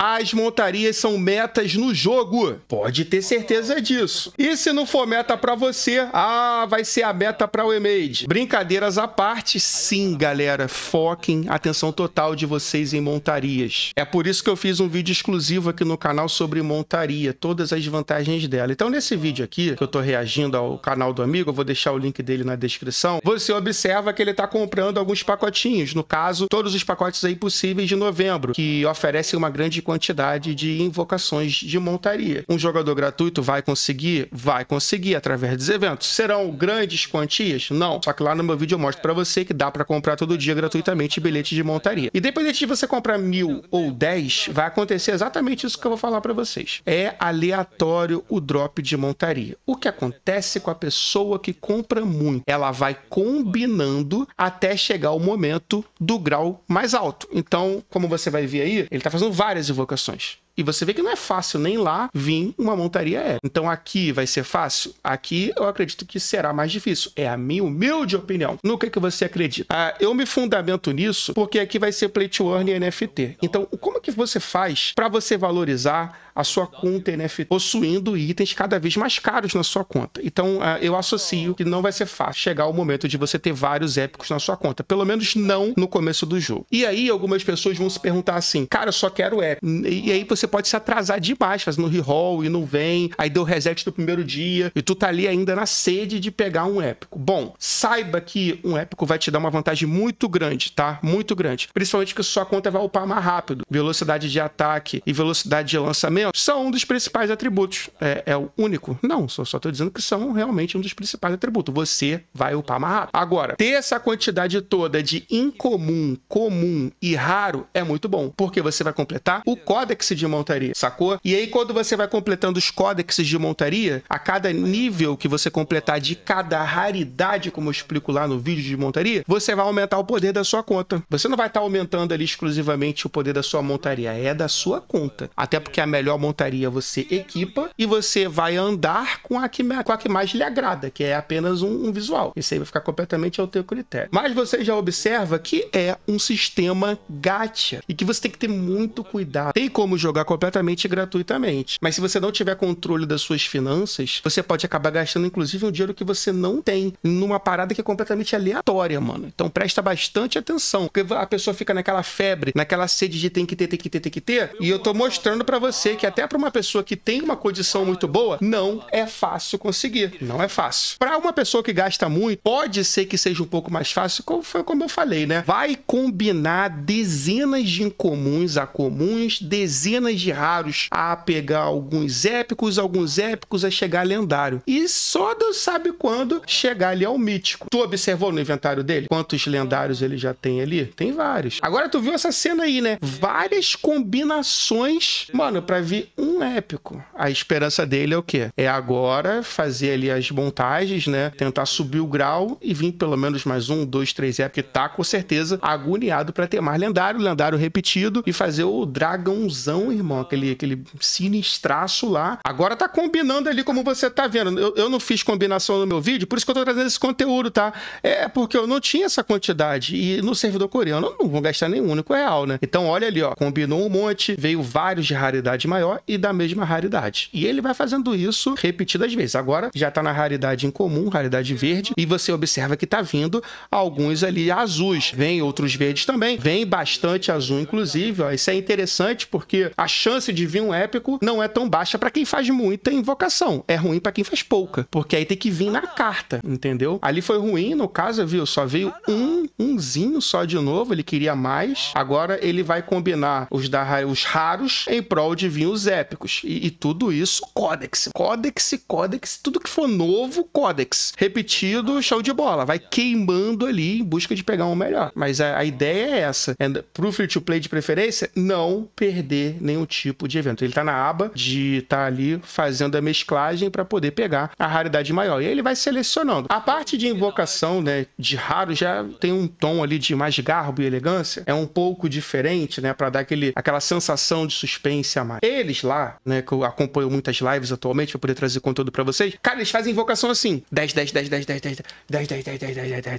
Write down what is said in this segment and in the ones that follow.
As montarias são metas no jogo. Pode ter certeza disso. E se não for meta para você, ah, vai ser a meta para o e Brincadeiras à parte, sim, galera, foquem atenção total de vocês em montarias. É por isso que eu fiz um vídeo exclusivo aqui no canal sobre montaria, todas as vantagens dela. Então, nesse vídeo aqui, que eu tô reagindo ao canal do amigo, eu vou deixar o link dele na descrição, você observa que ele tá comprando alguns pacotinhos, no caso, todos os pacotes aí possíveis de novembro, que oferecem uma grande quantidade de invocações de montaria. Um jogador gratuito vai conseguir? Vai conseguir através dos eventos. Serão grandes quantias? Não. Só que lá no meu vídeo eu mostro para você que dá para comprar todo dia gratuitamente bilhetes de montaria. E depois de você comprar mil ou dez, vai acontecer exatamente isso que eu vou falar para vocês. É aleatório o drop de montaria. O que acontece com a pessoa que compra muito? Ela vai combinando até chegar o momento do grau mais alto. Então, como você vai ver aí, ele tá fazendo várias locações. E você vê que não é fácil nem lá vir uma montaria é. Então aqui vai ser fácil? Aqui eu acredito que será mais difícil. É a minha humilde opinião. No que, que você acredita? Ah, eu me fundamento nisso porque aqui vai ser play to earn e NFT. Então, como é que você faz para você valorizar a sua conta NFT possuindo itens cada vez mais caros na sua conta? Então, ah, eu associo que não vai ser fácil chegar o momento de você ter vários épicos na sua conta. Pelo menos não no começo do jogo. E aí, algumas pessoas vão se perguntar assim, cara, eu só quero épico. E aí você pode se atrasar demais fazendo reroll e não vem, aí deu reset no primeiro dia e tu tá ali ainda na sede de pegar um épico. Bom, saiba que um épico vai te dar uma vantagem muito grande, tá? Muito grande. Principalmente que sua conta vai upar mais rápido. Velocidade de ataque e velocidade de lançamento são um dos principais atributos. É, é o único? Não, só, só tô dizendo que são realmente um dos principais atributos. Você vai upar mais rápido. Agora, ter essa quantidade toda de incomum, comum e raro é muito bom, porque você vai completar o códex de mão montaria, sacou? E aí, quando você vai completando os códexes de montaria, a cada nível que você completar de cada raridade, como eu explico lá no vídeo de montaria, você vai aumentar o poder da sua conta. Você não vai estar tá aumentando ali exclusivamente o poder da sua montaria, é da sua conta. Até porque a melhor montaria você equipa e você vai andar com a que, com a que mais lhe agrada, que é apenas um, um visual. Isso aí vai ficar completamente ao teu critério. Mas você já observa que é um sistema gacha e que você tem que ter muito cuidado. Tem como jogar completamente gratuitamente. Mas se você não tiver controle das suas finanças, você pode acabar gastando, inclusive, um dinheiro que você não tem numa parada que é completamente aleatória, mano. Então presta bastante atenção, porque a pessoa fica naquela febre, naquela sede de tem que ter, tem que ter, tem que ter. E eu tô mostrando para você que até para uma pessoa que tem uma condição muito boa, não é fácil conseguir. Não é fácil. Para uma pessoa que gasta muito, pode ser que seja um pouco mais fácil, como foi como eu falei, né? Vai combinar dezenas de incomuns a comuns, dezenas centenas de raros a pegar alguns épicos, alguns épicos a chegar a lendário. E só Deus sabe quando chegar ali ao mítico. Tu observou no inventário dele quantos lendários ele já tem ali? Tem vários. Agora tu viu essa cena aí, né? Várias combinações, mano, para vir um épico. A esperança dele é o quê? É agora fazer ali as montagens, né? Tentar subir o grau e vir pelo menos mais um, dois, três épicos. Tá com certeza agoniado para ter mais lendário, lendário repetido e fazer o dragãozão irmão, aquele, aquele sinistraço lá. Agora tá combinando ali como você tá vendo. Eu, eu não fiz combinação no meu vídeo, por isso que eu tô trazendo esse conteúdo, tá? É porque eu não tinha essa quantidade e no servidor coreano eu não vou gastar nenhum único real, né? Então olha ali, ó, combinou um monte, veio vários de raridade maior e da mesma raridade. E ele vai fazendo isso repetidas vezes. Agora já tá na raridade incomum, raridade verde, e você observa que tá vindo alguns ali azuis. Vem outros verdes também, vem bastante azul inclusive, ó. Isso é interessante porque a a chance de vir um épico não é tão baixa para quem faz muita invocação. É ruim para quem faz pouca. Porque aí tem que vir na carta, entendeu? Ali foi ruim, no caso, viu? Só veio um, umzinho só de novo. Ele queria mais. Agora ele vai combinar os, da, os raros em prol de vir os épicos. E, e tudo isso, códex. Códex, códex, tudo que for novo, códex. Repetido, show de bola. Vai queimando ali em busca de pegar um melhor. Mas a, a ideia é essa. And, pro free to play de preferência, não perder nenhum o tipo de evento. Ele está na aba de estar tá ali fazendo a mesclagem para poder pegar a raridade maior. E aí ele vai selecionando. A parte de invocação, né, de raro já tem um tom ali de mais garbo e elegância. É um pouco diferente, né, para dar aquele, aquela sensação de suspense a mais. Eles lá, né, que eu acompanho muitas lives atualmente para poder trazer conteúdo para vocês. Cara, eles fazem invocação assim: 10 10 10 10 10 10 10 10 10 10 10 10 10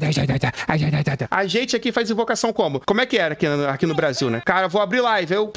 10 10 10 10 10 10 10 10 10 10 10 10 10 10 10 10 10 10 10 10 10 10 10 10 10 10 10 10 10 10 10 10 10 10 10 10 10 10 10 10 10 10 10 10 10 10 10 10 10 10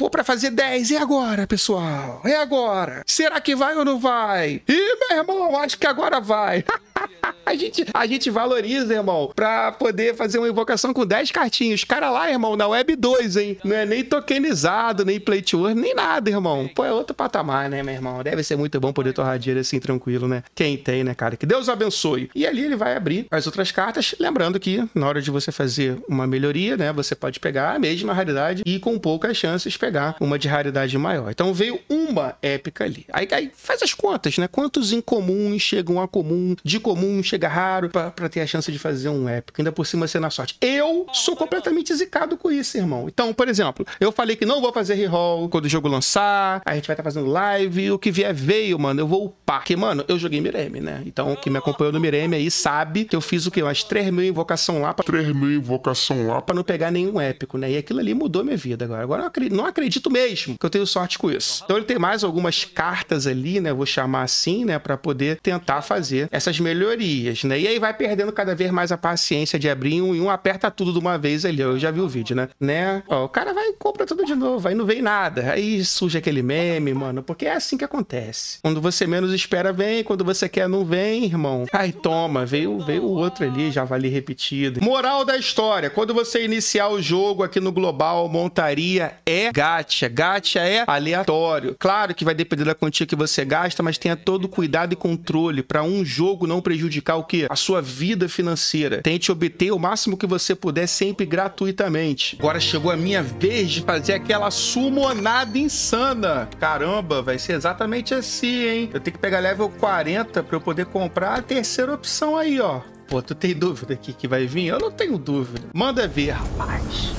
10 10 10 10 10 10 10 10 10 10 10 10 10 10 10 10 10 10 10 10 10 10 10 10 10 10 10 10 10 10 10 10 10 10 10 10 10 10 10 10 10 10 10 10 10 10 10 10 10 10 10 10 10 10 10 10 10 10 10 10 10 10 10 10 10 10 10 10 10 10 10 10 10 10 10 10 10 10 10 10 10 10 10 10 10 10 10 10 10 10 10 10 10 10 10 10 10 10 10 10 10 10 10 10 10 10 10 10 10 10 10 10 10 10 10 10 10 10 10 10 10 10 10 10 10 10 10 10 10 10 10 10 10 10 10 10 10 10 10 10 10 10 10 10 10 fazer 10. E agora, pessoal? E agora? Será que vai ou não vai? Ih, meu irmão, acho que agora vai. a gente, a gente valoriza, irmão, pra poder fazer uma invocação com 10 cartinhos. Cara lá, irmão, na Web 2, hein? Não é nem tokenizado, nem play to earn, nem nada, irmão. Pô, é outro patamar, né, meu irmão? Deve ser muito bom poder torrar dinheiro assim, tranquilo, né? Quem tem, né, cara? Que Deus abençoe. E ali ele vai abrir as outras cartas, lembrando que na hora de você fazer uma melhoria, né, você pode pegar a mesma raridade e com poucas chances pegar uma de raridade maior. Então veio uma épica ali. Aí, aí faz as contas, né? Quantos incomuns chegam a comum, de comum chega raro para ter a chance de fazer um épico. Ainda por cima ser na sorte. Eu sou completamente zicado com isso, irmão. Então, por exemplo, eu falei que não vou fazer reroll quando o jogo lançar, a gente vai estar tá fazendo live, o que vier veio, mano, eu vou upar. Porque, mano, eu joguei Mireme, né? Então, quem me acompanhou no Mireme aí sabe que eu fiz o quê? Umas 3 mil invocação lá. Pra... 3 mil invocação lá. Pra não pegar nenhum épico, né? E aquilo ali mudou minha vida agora. Agora eu acredito, não acredito mesmo que eu tenho sorte com isso. Então ele tem mais algumas cartas ali, né? Vou chamar assim, né? Pra poder tentar fazer essas melhorias né? E aí vai perdendo cada vez mais a paciência de abrir um e um aperta tudo de uma vez ali. Eu já vi o vídeo, né? né? Ó, o cara vai e compra tudo de novo, aí não vem nada. Aí surge aquele meme, mano, porque é assim que acontece. Quando você menos espera, vem. Quando você quer, não vem, irmão. Ai, toma, veio, veio o outro ali, já vale repetido. Moral da história, quando você iniciar o jogo aqui no Global, montaria é gacha. Gacha é aleatório. Claro que vai depender da quantia que você gasta, mas tenha todo cuidado e controle para um jogo não prejudicar prejudicar o que? A sua vida financeira. Tente obter o máximo que você puder sempre gratuitamente. Agora chegou a minha vez de fazer aquela sumonada insana. Caramba, vai ser exatamente assim, hein? Eu tenho que pegar level 40 para eu poder comprar a terceira opção aí, ó. Pô, tu tem dúvida aqui que vai vir? Eu não tenho dúvida. Manda ver, rapaz.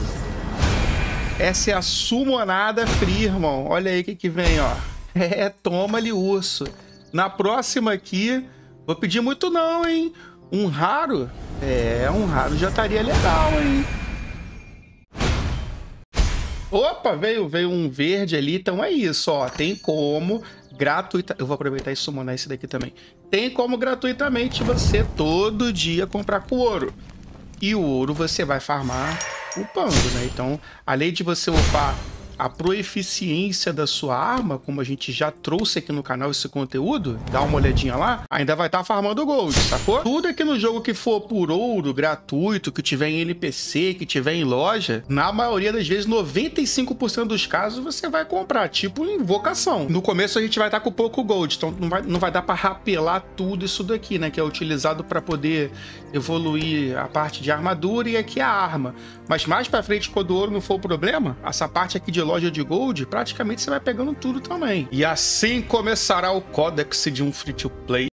Essa é a sumonada free, irmão. Olha aí o que, que vem, ó. É, toma-lhe urso. Na próxima aqui, Vou pedir muito não, hein? Um raro? É, um raro já estaria legal, hein? Opa, veio, veio um verde ali. Então é isso, ó. Tem como gratuita. Eu vou aproveitar e summonar esse daqui também. Tem como gratuitamente você todo dia comprar com ouro. E o ouro você vai farmar upando, né? Então, além de você upar a proeficiência da sua arma, como a gente já trouxe aqui no canal esse conteúdo, dá uma olhadinha lá, ainda vai estar tá farmando gold, sacou? Tudo aqui é no jogo que for por ouro, gratuito, que tiver em NPC, que tiver em loja, na maioria das vezes, 95% dos casos, você vai comprar, tipo invocação. No começo a gente vai estar tá com pouco gold, então não vai, não vai dar para rapelar tudo isso daqui, né? Que é utilizado para poder evoluir a parte de armadura e aqui a arma. Mas mais para frente, quando o ouro não for o problema, essa parte aqui de loja de gold, praticamente você vai pegando tudo também. E assim começará o códex de um free to play